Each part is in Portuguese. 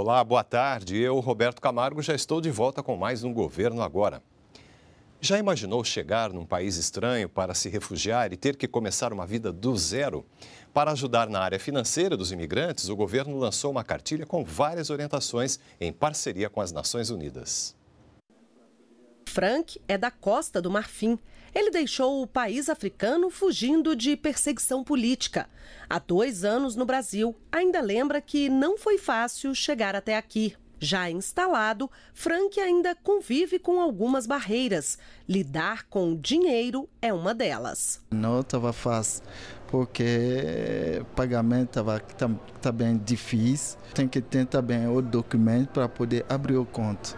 Olá, boa tarde. Eu, Roberto Camargo, já estou de volta com mais um Governo Agora. Já imaginou chegar num país estranho para se refugiar e ter que começar uma vida do zero? Para ajudar na área financeira dos imigrantes, o governo lançou uma cartilha com várias orientações em parceria com as Nações Unidas. Frank é da Costa do Marfim. Ele deixou o país africano fugindo de perseguição política. Há dois anos no Brasil, ainda lembra que não foi fácil chegar até aqui. Já instalado, Frank ainda convive com algumas barreiras. Lidar com dinheiro é uma delas. Não estava fácil, porque pagamento estava tá, tá bem difícil. Tem que ter também o documento para poder abrir o conto.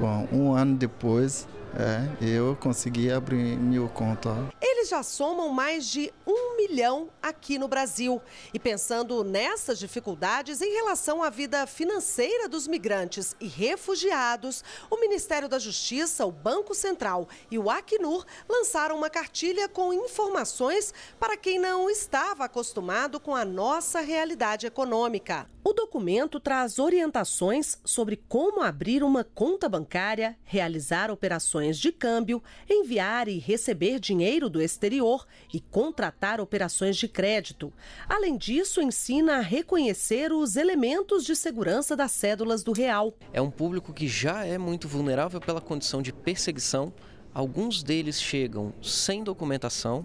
Bom, um ano depois, é, eu consegui abrir meu conta. Eles já somam mais de um milhão aqui no Brasil. E pensando nessas dificuldades em relação à vida financeira dos migrantes e refugiados, o Ministério da Justiça, o Banco Central e o Acnur lançaram uma cartilha com informações para quem não estava acostumado com a nossa realidade econômica. O documento traz orientações sobre como abrir uma conta bancária, realizar operações de câmbio, enviar e receber dinheiro do exterior e contratar operações de crédito. Além disso, ensina a reconhecer os elementos de segurança das cédulas do real. É um público que já é muito vulnerável pela condição de perseguição. Alguns deles chegam sem documentação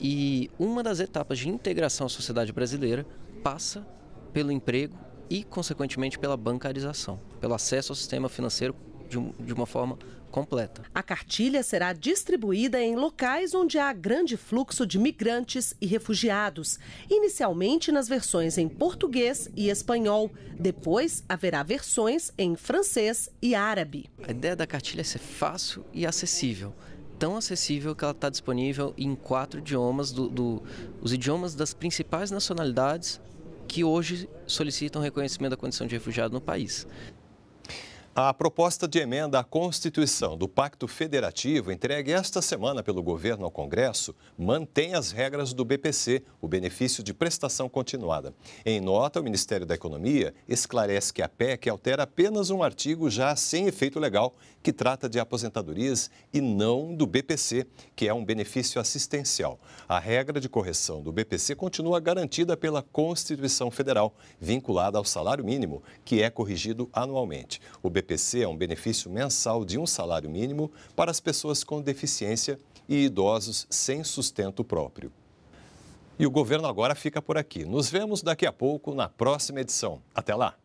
e uma das etapas de integração à sociedade brasileira passa pelo emprego e, consequentemente, pela bancarização, pelo acesso ao sistema financeiro de, um, de uma forma completa. A cartilha será distribuída em locais onde há grande fluxo de migrantes e refugiados, inicialmente nas versões em português e espanhol. Depois haverá versões em francês e árabe. A ideia da cartilha é ser fácil e acessível. Tão acessível que ela está disponível em quatro idiomas, do, do, os idiomas das principais nacionalidades que hoje solicitam reconhecimento da condição de refugiado no país. A proposta de emenda à Constituição do Pacto Federativo, entregue esta semana pelo governo ao Congresso, mantém as regras do BPC, o benefício de prestação continuada. Em nota, o Ministério da Economia esclarece que a PEC altera apenas um artigo já sem efeito legal, que trata de aposentadorias e não do BPC, que é um benefício assistencial. A regra de correção do BPC continua garantida pela Constituição Federal, vinculada ao salário mínimo, que é corrigido anualmente. O BPC BPC é um benefício mensal de um salário mínimo para as pessoas com deficiência e idosos sem sustento próprio. E o governo agora fica por aqui. Nos vemos daqui a pouco na próxima edição. Até lá!